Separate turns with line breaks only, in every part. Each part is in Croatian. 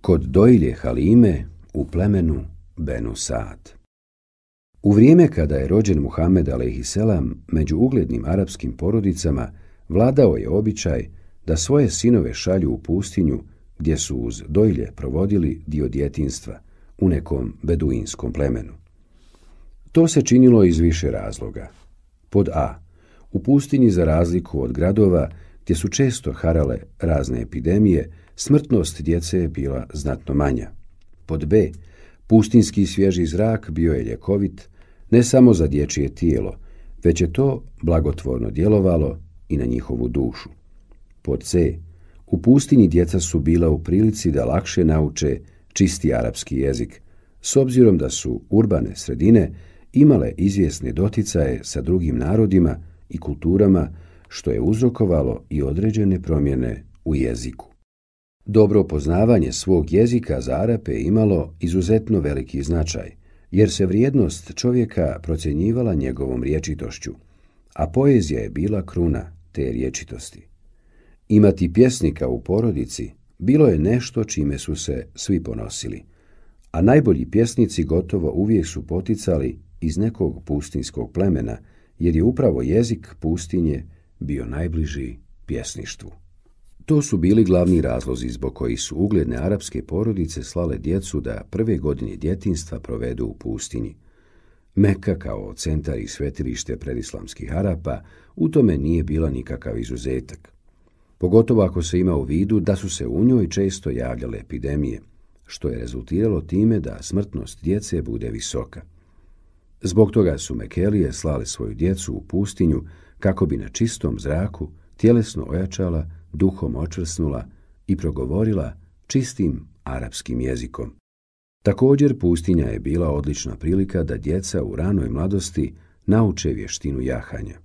kod dojlje Halime u plemenu Benu Saad. U vrijeme kada je rođen Muhammed a.s. među uglednim arapskim porodicama vladao je običaj da svoje sinove šalju u pustinju gdje su uz dojlje provodili dio djetinstva u nekom beduinskom plemenu. To se činilo iz više razloga. Pod A. U pustinji za razliku od gradova gdje su često harale razne epidemije, smrtnost djece je bila znatno manja. Pod B, pustinski svježi zrak bio je ljekovit ne samo za dječje tijelo, već je to blagotvorno djelovalo i na njihovu dušu. Pod C, u pustinji djeca su bila u prilici da lakše nauče čisti arapski jezik, s obzirom da su urbane sredine imale izvjesne doticaje sa drugim narodima i kulturama, što je uzrokovalo i određene promjene u jeziku. Dobro poznavanje svog jezika za Arape imalo izuzetno veliki značaj, jer se vrijednost čovjeka procjenjivala njegovom riječitošću, a poezija je bila kruna te riječitosti. Imati pjesnika u porodici bilo je nešto čime su se svi ponosili, a najbolji pjesnici gotovo uvijek su poticali iz nekog pustinskog plemena, jer je upravo jezik pustinje bio najbliži pjesništvu. To su bili glavni razlozi zbog koji su ugledne arapske porodice slale djecu da prve godine djetinstva provedu u pustinji. Meka kao centar i svetilište predislamskih Arapa u tome nije bila nikakav izuzetak. Pogotovo ako se ima u vidu da su se u njoj često javljale epidemije, što je rezultiralo time da smrtnost djece bude visoka. Zbog toga su Mekelije slale svoju djecu u pustinju kako bi na čistom zraku tjelesno ojačala duhom očvrsnula i progovorila čistim arapskim jezikom. Također pustinja je bila odlična prilika da djeca u ranoj mladosti nauče vještinu jahanja.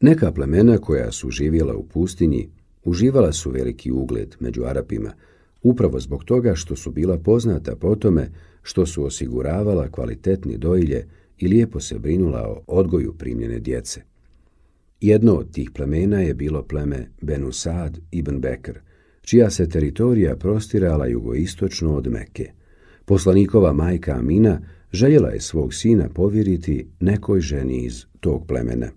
Neka plemena koja su živjela u pustinji uživala su veliki ugled među Arapima, upravo zbog toga što su bila poznata po tome što su osiguravala kvalitetni dojlje i lijepo se brinula o odgoju primljene djece. Jedno od tih plemena je bilo pleme Benusad ibn Bekr, čija se teritorija prostirala jugoistočno od Meke. Poslanikova majka Amina željela je svog sina povjeriti nekoj ženi iz tog plemena.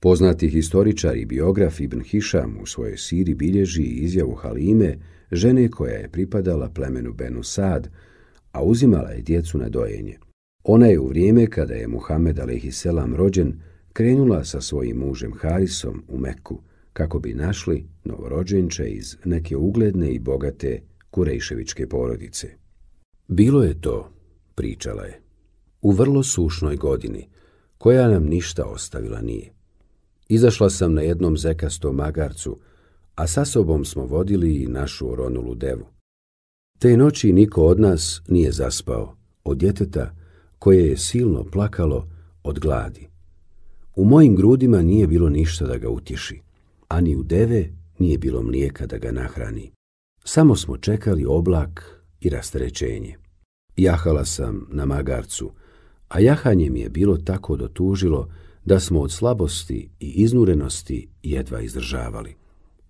Poznati historičar i biograf Ibn Hišam u svojoj siri bilježi izjavu Halime, žene koja je pripadala plemenu Benu a uzimala je djecu na dojenje. Ona je u vrijeme kada je Muhammed a.s. rođen krenula sa svojim mužem Harisom u Meku kako bi našli novorođenče iz neke ugledne i bogate kurejševičke porodice. Bilo je to, pričala je, u vrlo sušnoj godini, koja nam ništa ostavila nije. Izašla sam na jednom zekastom magarcu, a sa sobom smo vodili i našu oronulu devu. Te noći niko od nas nije zaspao, od djeteta koje je silno plakalo od gladi. U mojim grudima nije bilo ništa da ga utješi, a ni u deve nije bilo mlijeka da ga nahrani. Samo smo čekali oblak i rastrećenje. Jahala sam na magarcu, a jahanje mi je bilo tako dotužilo da smo od slabosti i iznurenosti jedva izdržavali.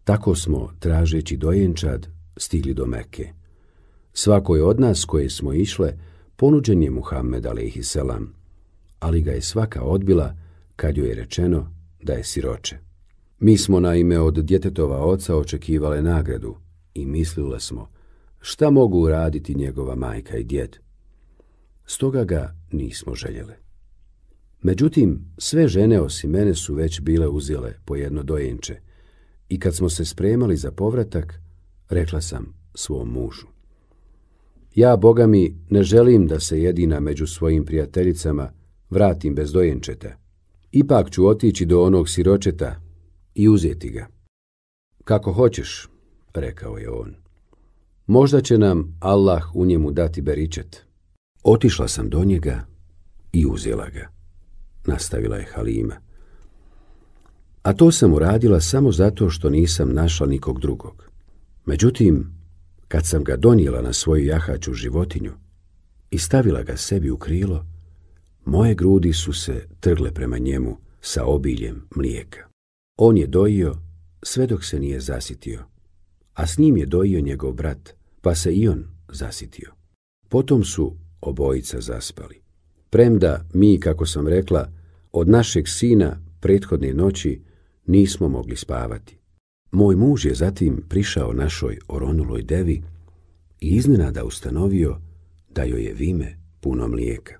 Tako smo, tražeći dojenčad, stigli do Meke. je od nas koje smo išle, ponuđen je Muhammed ali ga je svaka odbila, kad joj je rečeno da je siroče. Mi smo naime od djetetova oca očekivale nagradu i mislile smo šta mogu uraditi njegova majka i djed. Stoga ga nismo željele. Međutim, sve žene osim mene su već bile uzile po jedno dojenče i kad smo se spremali za povratak, rekla sam svom mužu. Ja, Boga mi, ne želim da se jedina među svojim prijateljicama vratim bez dojenčeta, Ipak ću otići do onog siročeta i uzeti ga. Kako hoćeš, rekao je on. Možda će nam Allah u njemu dati beričet. Otišla sam do njega i uzela ga, nastavila je Halima. A to sam uradila samo zato što nisam našla nikog drugog. Međutim, kad sam ga donijela na svoju jahaču životinju i stavila ga sebi u krilo, moje grudi su se trgle prema njemu sa obiljem mlijeka. On je dojio sve dok se nije zasitio, a s njim je dojio njegov brat, pa se i on zasitio. Potom su obojica zaspali. Premda mi, kako sam rekla, od našeg sina prethodne noći nismo mogli spavati. Moj muž je zatim prišao našoj oronuloj devi i iznenada ustanovio da joj je vime puno mlijeka.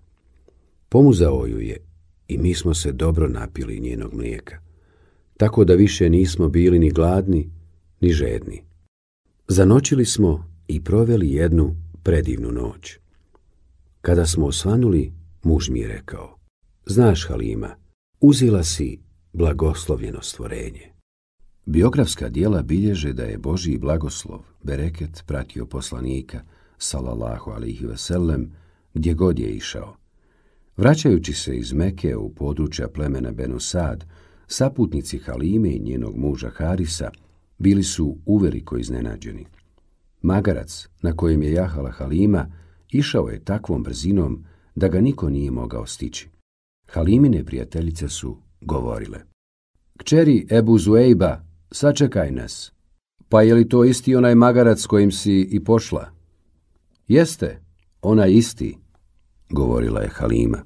Pomuzao ju je i mi smo se dobro napili njenog mlijeka, tako da više nismo bili ni gladni, ni žedni. Zanočili smo i proveli jednu predivnu noć. Kada smo osvanuli, muž mi je rekao, znaš Halima, uzila si blagoslovljeno stvorenje. Biografska dijela bilježe da je Božiji blagoslov Bereket pratio poslanika, salallahu alihi veselem, gdje god je išao, Vraćajući se iz Meke u područja plemena Benosad, saputnici Halime i njenog muža Harisa bili su uveliko iznenađeni. Magarac na kojem je jahala Halima išao je takvom brzinom da ga niko nije mogao stići. Halimine prijateljice su govorile. Kćeri Ebu Zuejba, sačekaj nas. Pa je li to isti onaj magarac kojim si i pošla? Jeste, onaj isti, govorila je Halima.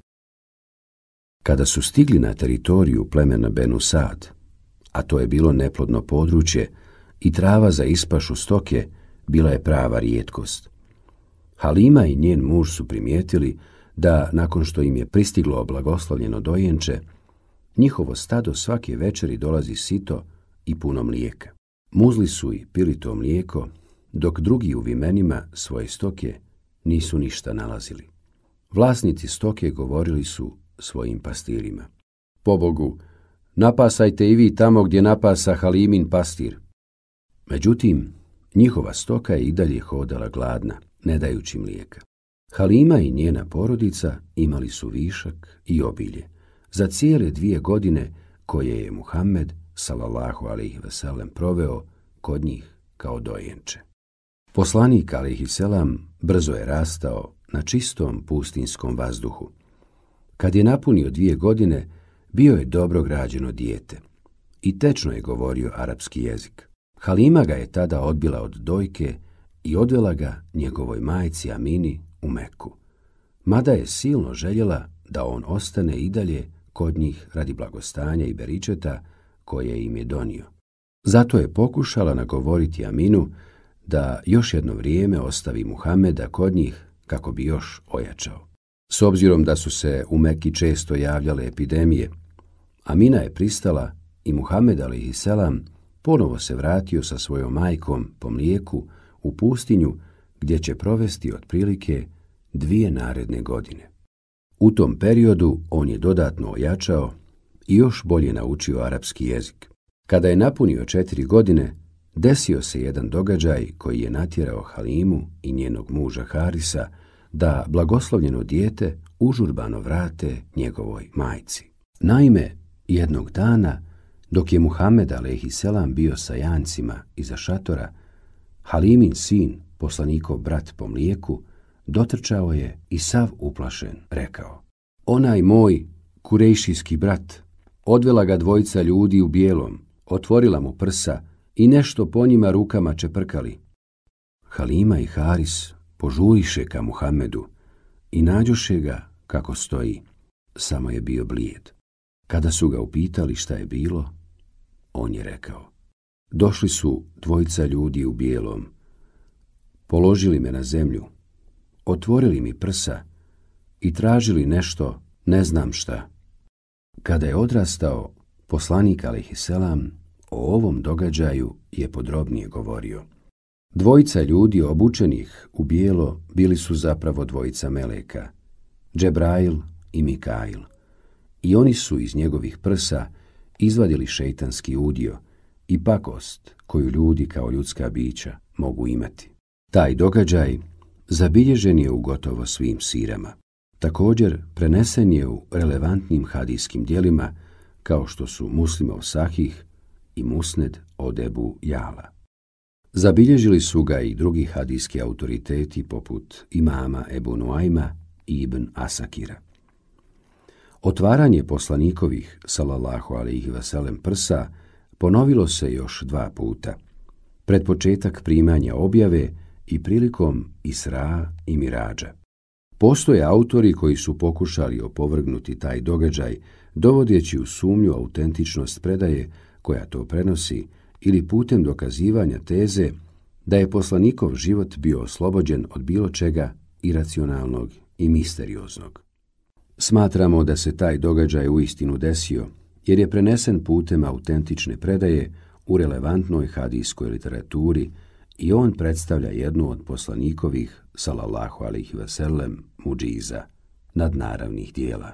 Kada su stigli na teritoriju plemena Benu Sad, a to je bilo neplodno područje, i trava za ispašu stoke bila je prava rijetkost. Halima i njen muž su primijetili da, nakon što im je pristiglo blagoslovljeno dojenče, njihovo stado svake večeri dolazi sito i puno mlijeka. Muzli su i pili to mlijeko, dok drugi u vimenima svoje stoke nisu ništa nalazili. Vlasnici stoke govorili su svojim pastirima. Pobogu, napasajte i vi tamo gdje napasa Halimin pastir. Međutim, njihova stoka je i dalje hodala gladna, ne dajući mlijeka. Halima i njena porodica imali su višak i obilje. Za cijele dvije godine koje je Muhammed, salallahu alaihi veselem, proveo kod njih kao dojenče. Poslanik alaihi selam brzo je rastao na čistom pustinskom vazduhu. Kad je napunio dvije godine, bio je dobro građeno dijete. I tečno je govorio arapski jezik. Halima ga je tada odbila od dojke i odvela ga njegovoj majci Amini u Meku. Mada je silno željela da on ostane i dalje kod njih radi blagostanja i beričeta koje im je donio. Zato je pokušala nagovoriti Aminu da još jedno vrijeme ostavi Muhameda kod njih kako bi još ojačao. S obzirom da su se u Meki često javljale epidemije, Amina je pristala i Muhammed Selam ponovo se vratio sa svojom majkom po mlijeku u pustinju gdje će provesti otprilike dvije naredne godine. U tom periodu on je dodatno ojačao i još bolje naučio arapski jezik. Kada je napunio četiri godine, desio se jedan događaj koji je natjerao Halimu i njenog muža Harisa da blagoslovljeno dijete užurbano vrate njegovoj majci. Naime, jednog dana, dok je Muhammed selam bio sa jancima iza šatora, Halimin sin, poslanikov brat po mlijeku, dotrčao je i sav uplašen rekao Onaj moj kurejšijski brat odvela ga dvojica ljudi u bijelom, otvorila mu prsa i nešto po njima rukama čeprkali. Halima i Haris požuriše ka Muhamedu i nađoše ga kako stoji. Samo je bio blijed. Kada su ga upitali šta je bilo, on je rekao. Došli su dvojica ljudi u bijelom. Položili me na zemlju, otvorili mi prsa i tražili nešto, ne znam šta. Kada je odrastao, poslanik selam o ovom događaju je podrobnije govorio. Dvojica ljudi obučenih u bijelo bili su zapravo dvojica meleka, Džebrail i Mikail. I oni su iz njegovih prsa izvadili šejtanski udio i pakost koju ljudi kao ljudska bića mogu imati. Taj događaj zabilježen je u gotovo svim sirama. Također prenesen je u relevantnim hadijskim dijelima kao što su Muslimov sahih, i Musned odebu Jala. Zabilježili su ga i drugi hadijski autoriteti poput imama Ebu Nuajma i Ibn Asakira. Otvaranje poslanikovih, salallahu alaihi vasalem, prsa ponovilo se još dva puta. Pred početak primanja objave i prilikom Isra i Mirađa. Postoje autori koji su pokušali opovrgnuti taj događaj, dovodeći u sumnju autentičnost predaje koja to prenosi ili putem dokazivanja teze da je poslanikov život bio oslobođen od bilo čega iracionalnog i misterioznog. Smatramo da se taj događaj uistinu desio jer je prenesen putem autentične predaje u relevantnoj hadijskoj literaturi i on predstavlja jednu od poslanikovih, salallahu alihi veselem, muđiza, nadnaravnih dijela.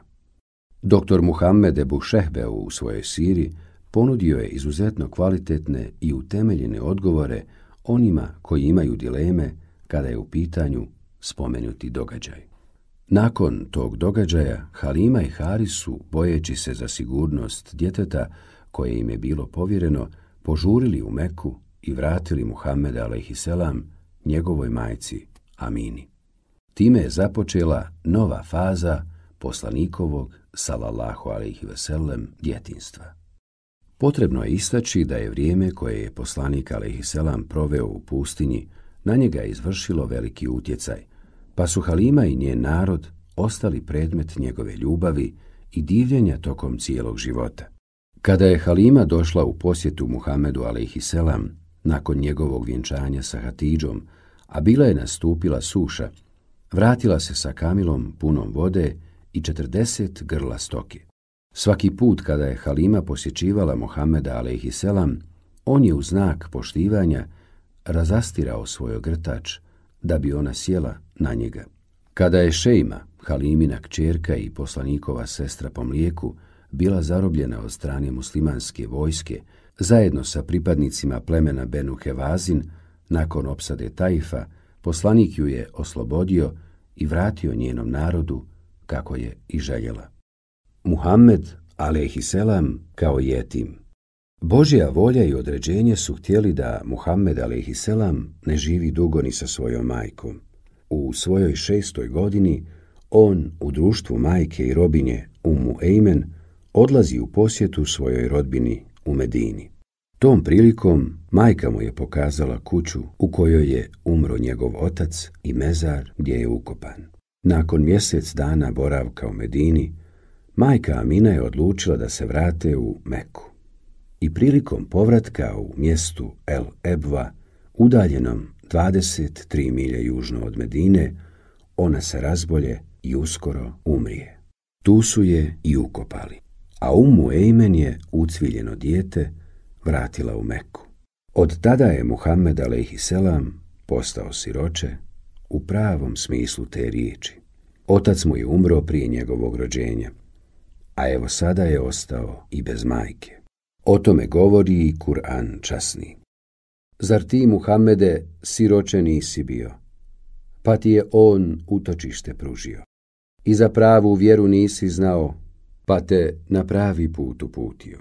Dr. Muhammed Ebu Šehbe u svojoj siri ponudio je izuzetno kvalitetne i utemeljene odgovore onima koji imaju dileme kada je u pitanju spomenuti događaj. Nakon tog događaja Halima i Harisu, bojeći se za sigurnost djeteta koje im je bilo povjereno, požurili u Meku i vratili Muhammed a.s. njegovoj majci Amini. Time je započela nova faza poslanikovog, salallahu alaihi veselem, djetinstva. Potrebno je istaći da je vrijeme koje je poslanik Alehiselam proveo u pustinji na njega izvršilo veliki utjecaj, pa su Halima i njen narod ostali predmet njegove ljubavi i divljenja tokom cijelog života. Kada je Halima došla u posjetu Muhamedu Selam nakon njegovog vjenčanja sa Hatidžom, a bila je nastupila suša, vratila se sa kamilom punom vode i četrdeset grla stoke. Svaki put kada je Halima posjećivala Mohameda a.s., on je u znak poštivanja razastirao svoj ogrtač da bi ona sjela na njega. Kada je Šejma, Halimina kćerka i poslanikova sestra po mlijeku, bila zarobljena od strane muslimanske vojske, zajedno sa pripadnicima plemena Benu Hevazin, nakon opsade Tajfa, poslanik ju je oslobodio i vratio njenom narodu kako je i željela. Muhammed, a.s. kao jetim. Božja volja i određenje su htjeli da Muhammed, a.s. ne živi dugo ni sa svojom majkom. U svojoj šestoj godini on u društvu majke i robinje Umu Ejmen odlazi u posjetu svojoj rodbini u Medini. Tom prilikom majka mu je pokazala kuću u kojoj je umro njegov otac i mezar gdje je ukopan. Nakon mjesec dana boravka u Medini, Majka Amina je odlučila da se vrate u Meku i prilikom povratka u mjestu El Ebva, udaljenom 23 milje južno od Medine, ona se razbolje i uskoro umrije. Tu su je i ukopali, a Umu Ejmen je ucviljeno dijete vratila u Meku. Od tada je Muhammed a.s. postao siroče u pravom smislu te riječi. Otac mu je umro prije njegovog rođenja, a evo sada je ostao i bez majke. O tome govori i Kur'an časni. Zar ti, Muhammede, siroče nisi bio? Pa ti je on utočište pružio. I za pravu vjeru nisi znao, pa te na pravi put uputio.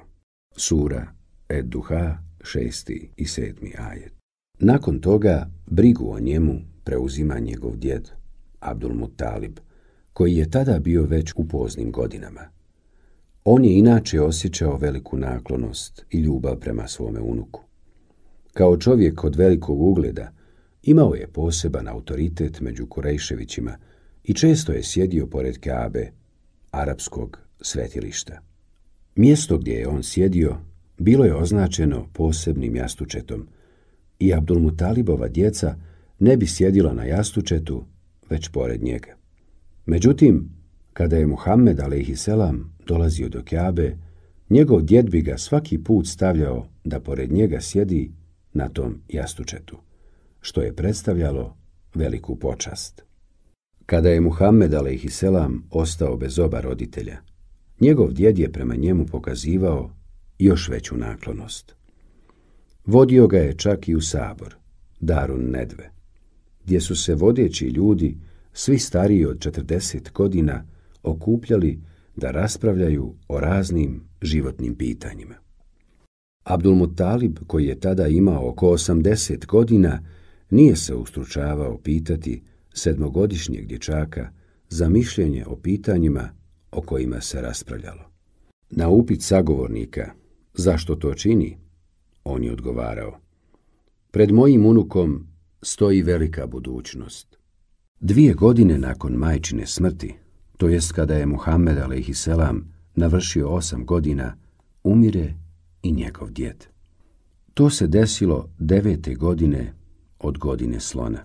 Sura Ed-Duha, šesti i sedmi ajet. Nakon toga brigu o njemu preuzima njegov djed, Abdul Muttalib, koji je tada bio već u poznim godinama. On je inače osjećao veliku naklonost i ljubav prema svome unuku. Kao čovjek od velikog ugleda, imao je poseban autoritet među Kurejševićima i često je sjedio pored Kabe, arapskog svetilišta. Mjesto gdje je on sjedio bilo je označeno posebnim jastučetom i Abdulmutalibova djeca ne bi sjedila na jastučetu, već pored njega. Međutim, kada je Muhammed a.s. dolazio do Kjabe, njegov djed bi ga svaki put stavljao da pored njega sjedi na tom jastučetu, što je predstavljalo veliku počast. Kada je Muhammed a.s. ostao bez oba roditelja, njegov djed je prema njemu pokazivao još veću naklonost. Vodio ga je čak i u sabor, Darun Nedve, gdje su se vodeći ljudi, svi stariji od 40 godina, okupljali da raspravljaju o raznim životnim pitanjima. Abdul Talib, koji je tada imao oko 80 godina, nije se ustručavao pitati sedmogodišnjeg dječaka za mišljenje o pitanjima o kojima se raspravljalo. Na upit sagovornika zašto to čini, on je odgovarao. Pred mojim unukom stoji velika budućnost. Dvije godine nakon majčine smrti, to jest kada je Muhammed a.s. navršio osam godina, umire i njegov djed. To se desilo devete godine od godine slona.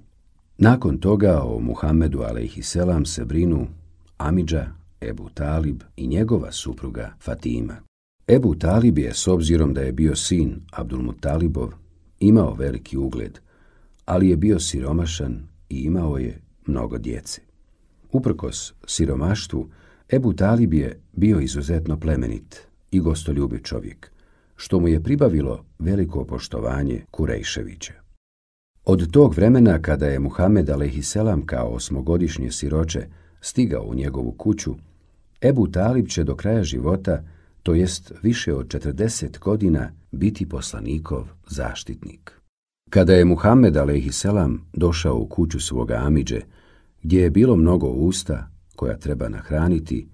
Nakon toga o Muhammedu a.s. se brinu Amidža, Ebu Talib i njegova supruga Fatima. Ebu Talib je, s obzirom da je bio sin Talibov, imao veliki ugled, ali je bio siromašan i imao je mnogo djece. Uprkos siromaštvu, Ebu Talib je bio izuzetno plemenit i gostoljubiv čovjek, što mu je pribavilo veliko poštovanje Kurejševića. Od tog vremena kada je Muhammed a.s. kao osmogodišnje siroče stigao u njegovu kuću, Ebu Talib će do kraja života, to jest više od 40 godina, biti poslanikov zaštitnik. Kada je Muhammed a.s. došao u kuću svoga Amidže, gdje je bilo mnogo usta koja treba nahraniti,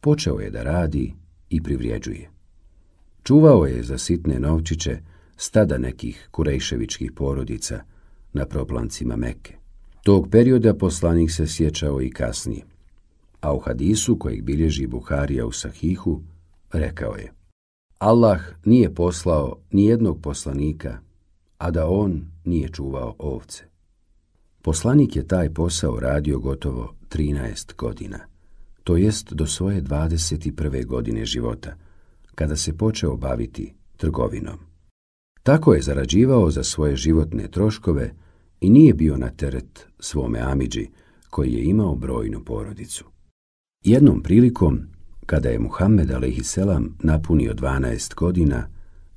počeo je da radi i privrijeđuje. Čuvao je za sitne novčiće stada nekih kurejševičkih porodica na proplancima meke. Tog perioda poslanik se sjećao i kasnije, a u hadisu kojeg bilježi Buharija u Sahihu rekao je Allah nije poslao ni jednog poslanika, a da on nije čuvao ovce. Poslanik je taj posao radio gotovo 13 godina, to jest do svoje 21. godine života, kada se počeo baviti trgovinom. Tako je zarađivao za svoje životne troškove i nije bio na teret svome Amidži, koji je imao brojnu porodicu. Jednom prilikom, kada je Muhammed a.s. napunio 12 godina,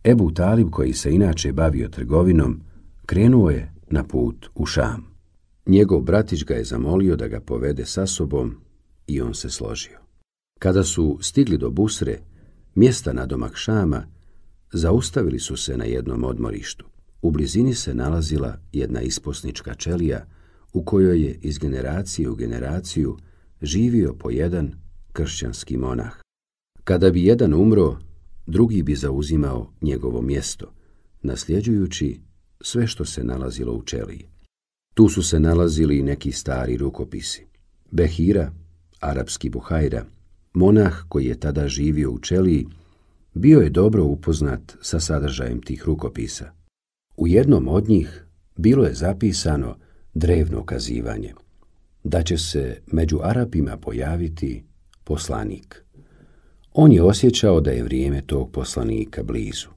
Ebu Talib, koji se inače bavio trgovinom, krenuo je na put u Šam. Njegov bratić ga je zamolio da ga povede sa sobom i on se složio. Kada su stigli do Busre, mjesta na domak Šama, zaustavili su se na jednom odmorištu. U blizini se nalazila jedna isposnička čelija u kojoj je iz generacije u generaciju živio po jedan kršćanski monah. Kada bi jedan umro, drugi bi zauzimao njegovo mjesto, nasljeđujući sve što se nalazilo u čeliji. Tu su se nalazili i neki stari rukopisi. Behira, arapski Buhajra, monah koji je tada živio u Čeliji, bio je dobro upoznat sa sadržajem tih rukopisa. U jednom od njih bilo je zapisano drevno kazivanje da će se među Arapima pojaviti poslanik. On je osjećao da je vrijeme tog poslanika blizu.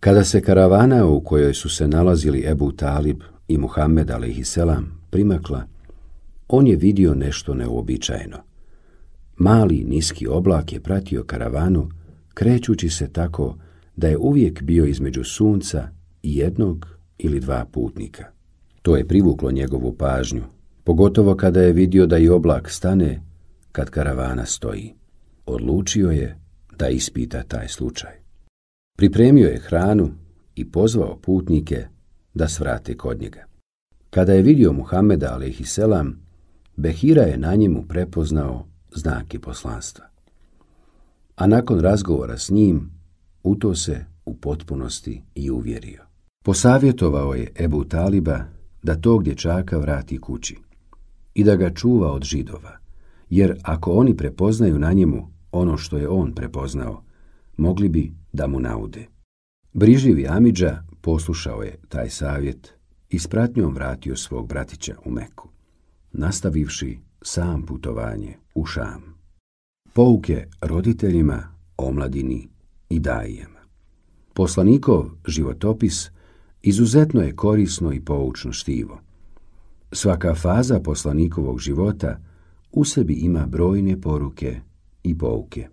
Kada se karavana u kojoj su se nalazili Ebu Talib, i Muhammed a.s. primakla, on je vidio nešto neuobičajeno. Mali, niski oblak je pratio karavanu, krećući se tako da je uvijek bio između sunca i jednog ili dva putnika. To je privuklo njegovu pažnju, pogotovo kada je vidio da i oblak stane kad karavana stoji. Odlučio je da ispita taj slučaj. Pripremio je hranu i pozvao putnike da svrate kod njega. Kada je vidio Muhameda selam, Behira je na njemu prepoznao znaki poslanstva. A nakon razgovora s njim, u to se u potpunosti i uvjerio. Posavjetovao je Ebu Taliba da tog dječaka vrati kući i da ga čuva od židova, jer ako oni prepoznaju na njemu ono što je on prepoznao, mogli bi da mu naude. Briživi Amidža poslušao je taj savjet i s pratnjom vratio svog bratića u Meku, nastavivši sam putovanje u Šam. Pouke roditeljima, omladini i dajijama. Poslanikov životopis izuzetno je korisno i poučno štivo. Svaka faza poslanikovog života u sebi ima brojne poruke i pouke.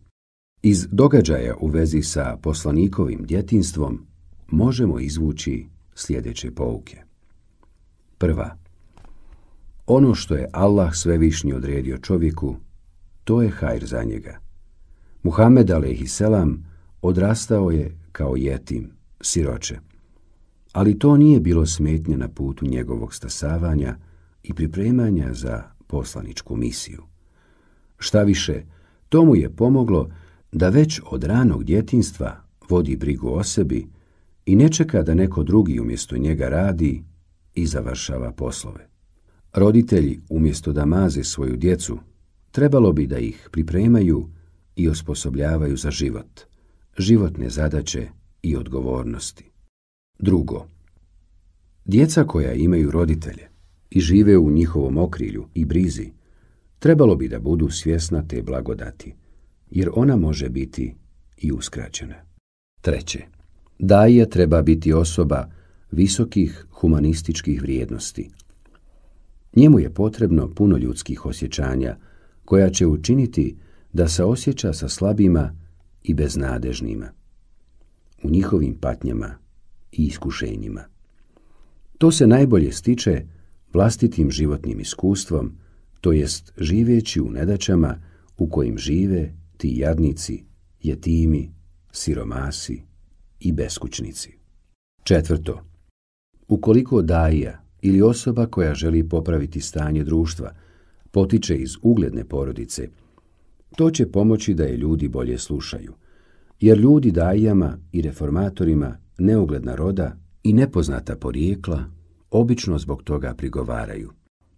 Iz događaja u vezi sa poslanikovim djetinstvom možemo izvući sljedeće pouke. Prva. Ono što je Allah svevišnji odredio čovjeku, to je hajr za njega. Muhammed a.s. odrastao je kao jetim, siroče. Ali to nije bilo smetnje na putu njegovog stasavanja i pripremanja za poslaničku misiju. Šta više, to mu je pomoglo da već od ranog djetinstva vodi brigu o sebi i ne čeka da neko drugi umjesto njega radi i završava poslove. Roditelji umjesto da maze svoju djecu, trebalo bi da ih pripremaju i osposobljavaju za život, životne zadaće i odgovornosti. Drugo, djeca koja imaju roditelje i žive u njihovom okrilju i brizi, trebalo bi da budu svjesna te blagodati, jer ona može biti i uskraćena. Treće, Daje treba biti osoba visokih humanističkih vrijednosti. Njemu je potrebno puno ljudskih osjećanja, koja će učiniti da se osjeća sa slabima i beznadežnima, u njihovim patnjama i iskušenjima. To se najbolje stiče vlastitim životnim iskustvom, to jest živeći u nedaćama u kojim žive ti jadnici, jetimi, siromasi i beskućnici. Četvrto, ukoliko dajija ili osoba koja želi popraviti stanje društva potiče iz ugledne porodice, to će pomoći da je ljudi bolje slušaju, jer ljudi dajama i reformatorima neugledna roda i nepoznata porijekla obično zbog toga prigovaraju.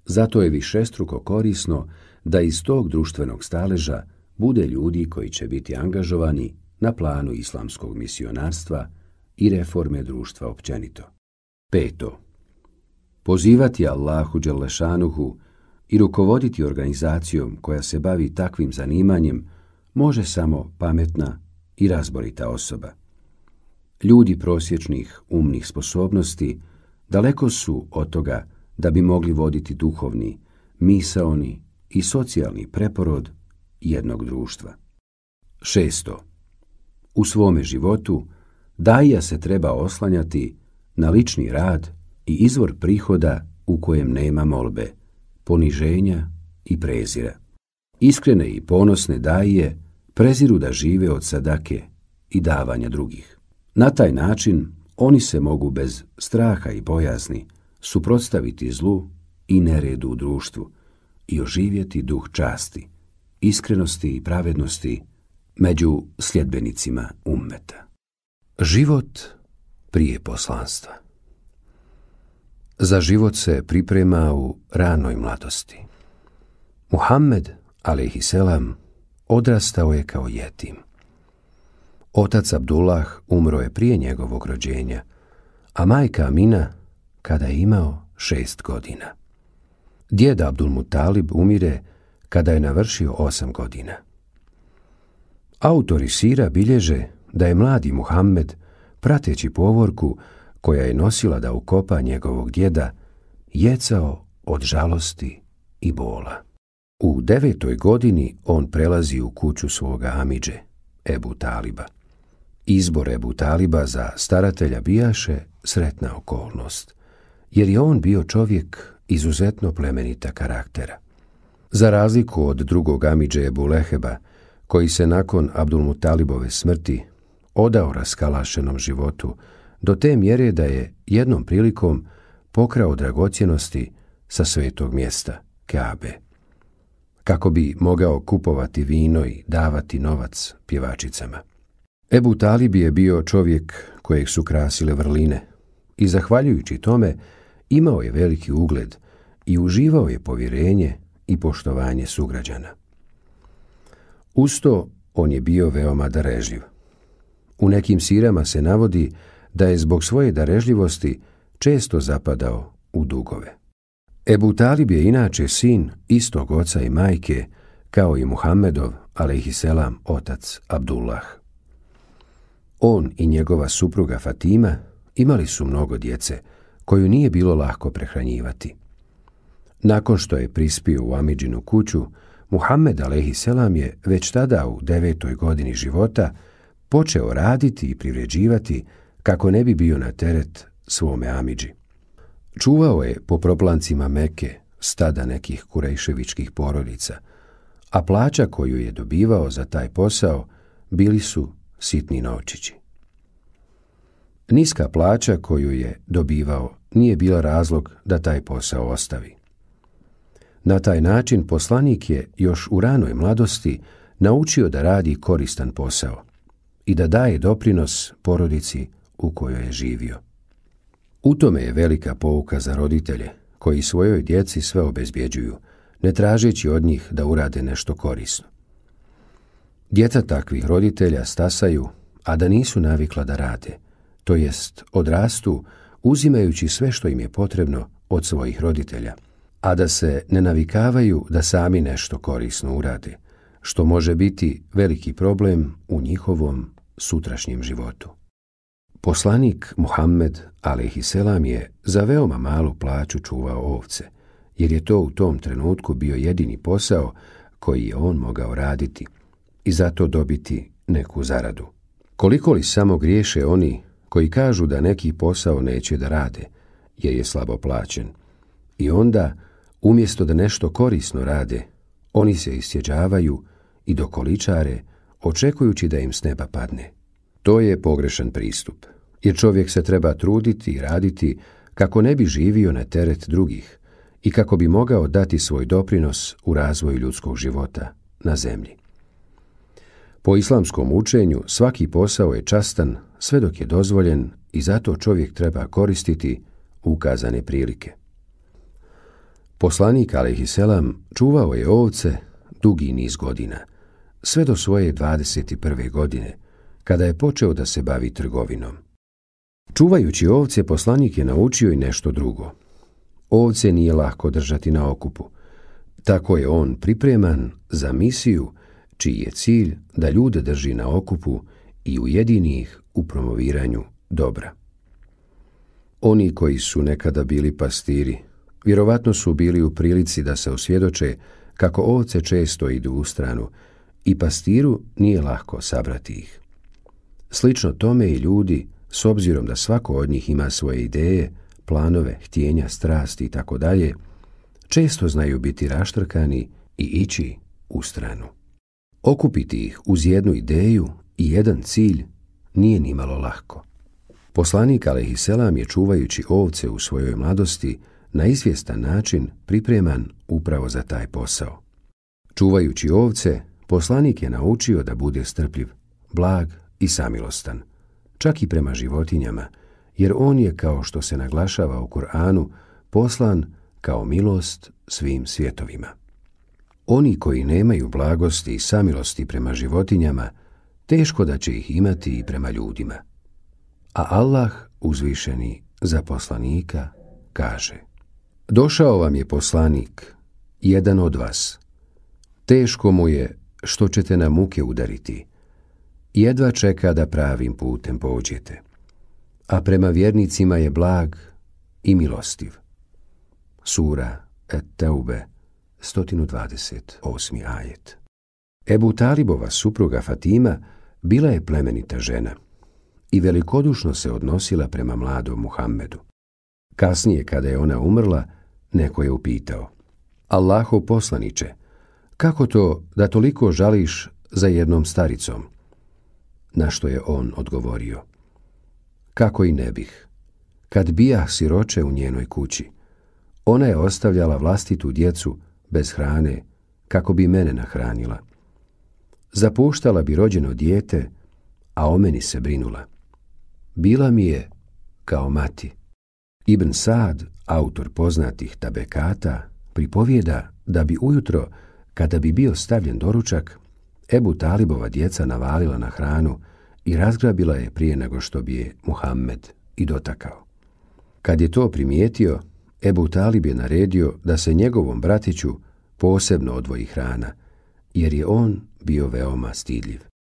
Zato je višestruko korisno da iz tog društvenog staleža bude ljudi koji će biti angažovani na planu islamskog misionarstva i reforme društva općenito. Peto. Pozivati Allahu Đelešanuhu i rukovoditi organizacijom koja se bavi takvim zanimanjem može samo pametna i razborita osoba. Ljudi prosječnih umnih sposobnosti daleko su od toga da bi mogli voditi duhovni, misaoni i socijalni preporod jednog društva. Šesto. U svome životu daja se treba oslanjati na lični rad i izvor prihoda u kojem nema molbe, poniženja i prezira. Iskrene i ponosne daje preziru da žive od sadake i davanja drugih. Na taj način oni se mogu bez straha i bojazni suprotstaviti zlu i neredu u društvu i oživjeti duh časti, iskrenosti i pravednosti među sljedbenicima ummeta. Život prije poslanstva Za život se priprema u ranoj mladosti. Muhammed, alaihisselam, odrastao je kao jetim. Otac Abdullah umro je prije njegovog rođenja, a majka Amina kada je imao šest godina. Djeda Abdul Talib umire kada je navršio osam godina. Autori sira bilježe da je mladi Muhammed, prateći povorku koja je nosila da ukopa njegovog djeda, jecao od žalosti i bola. U devetoj godini on prelazi u kuću svoga Amidže, Ebu Taliba. Izbor Ebu Taliba za staratelja bijaše sretna okolnost, jer je on bio čovjek izuzetno plemenita karaktera. Za razliku od drugog Amidže Ebu Leheba, koji se nakon Abdulmu Talibove smrti odao raskalašenom životu do te mjere da je jednom prilikom pokrao dragocjenosti sa svetog mjesta, Kabe. Kako bi mogao kupovati vino i davati novac pjevačicama. Ebu Talib je bio čovjek kojeg su krasile vrline i zahvaljujući tome imao je veliki ugled i uživao je povjerenje i poštovanje sugrađana. Uz to, on je bio veoma darežljiv. U nekim sirama se navodi da je zbog svoje darežljivosti često zapadao u dugove. Ebu Talib je inače sin istog oca i majke, kao i Muhammedov, alaihisselam, otac Abdullah. On i njegova supruga Fatima imali su mnogo djece, koju nije bilo lahko prehranjivati. Nakon što je prispio u Amidžinu kuću, Muhammed selam je već tada u devetoj godini života počeo raditi i privređivati kako ne bi bio na teret svome Amidži. Čuvao je po proplancima Meke stada nekih kurejševičkih porodica, a plaća koju je dobivao za taj posao bili su sitni novčići. Niska plaća koju je dobivao nije bila razlog da taj posao ostavi. Na taj način poslanik je još u ranoj mladosti naučio da radi koristan posao i da daje doprinos porodici u kojoj je živio. U tome je velika pouka za roditelje koji svojoj djeci sve obezbjeđuju, ne tražeći od njih da urade nešto korisno. Djeca takvih roditelja stasaju, a da nisu navikla da rade, to jest odrastu uzimajući sve što im je potrebno od svojih roditelja, a da se ne navikavaju da sami nešto korisno urade, što može biti veliki problem u njihovom sutrašnjem životu. Poslanik Muhammed alejselam je za veoma malu plaću čuvao ovce, jer je to u tom trenutku bio jedini posao koji je on mogao raditi i zato dobiti neku zaradu. Koliko li samo griješe oni koji kažu da neki posao neće da rade, jer je slabo plaćen, i onda Umjesto da nešto korisno rade, oni se isjeđavaju i dokoličare, očekujući da im s neba padne. To je pogrešan pristup, jer čovjek se treba truditi i raditi kako ne bi živio na teret drugih i kako bi mogao dati svoj doprinos u razvoju ljudskog života na zemlji. Po islamskom učenju svaki posao je častan sve dok je dozvoljen i zato čovjek treba koristiti ukazane prilike. Poslanik Selam čuvao je ovce dugi niz godina, sve do svoje 21. godine, kada je počeo da se bavi trgovinom. Čuvajući ovce, poslanik je naučio i nešto drugo. Ovce nije lako držati na okupu. Tako je on pripreman za misiju, čiji je cilj da ljude drži na okupu i ujedini ih u promoviranju dobra. Oni koji su nekada bili pastiri, Vjerovatno su bili u prilici da se osvjedoče kako ovce često idu u stranu i pastiru nije lahko sabrati ih. Slično tome i ljudi, s obzirom da svako od njih ima svoje ideje, planove, htjenja, strasti i tako dalje, često znaju biti raštrkani i ići u stranu. Okupiti ih uz jednu ideju i jedan cilj nije nimalo lako. Poslanik Selam je čuvajući ovce u svojoj mladosti na izvjestan način pripreman upravo za taj posao. Čuvajući ovce, poslanik je naučio da bude strpljiv, blag i samilostan, čak i prema životinjama, jer on je, kao što se naglašava u Koranu, poslan kao milost svim svjetovima. Oni koji nemaju blagosti i samilosti prema životinjama, teško da će ih imati i prema ljudima. A Allah uzvišeni za poslanika kaže Došao vam je poslanik, jedan od vas. Teško mu je što ćete na muke udariti. Jedva čeka da pravim putem pođete. A prema vjernicima je blag i milostiv. Sura Et-Teube 128. ajet. Ebu Talibova supruga Fatima bila je plemenita žena i velikodušno se odnosila prema mladom Muhammedu. Kasnije, kada je ona umrla, neko je upitao. Allaho poslaniće, kako to da toliko žališ za jednom staricom? Na što je on odgovorio. Kako i ne bih. Kad bija siroče u njenoj kući, ona je ostavljala vlastitu djecu bez hrane kako bi mene nahranila. Zapuštala bi rođeno dijete, a o meni se brinula. Bila mi je kao mati. Ibn Sad, autor poznatih tabekata, pripovijeda da bi ujutro, kada bi bio stavljen doručak, Ebu Talibova djeca navalila na hranu i razgrabila je prije nego što bi je Muhammed i dotakao. Kad je to primijetio, Ebu Talib je naredio da se njegovom bratiću posebno odvoji hrana, jer je on bio veoma stidljiv.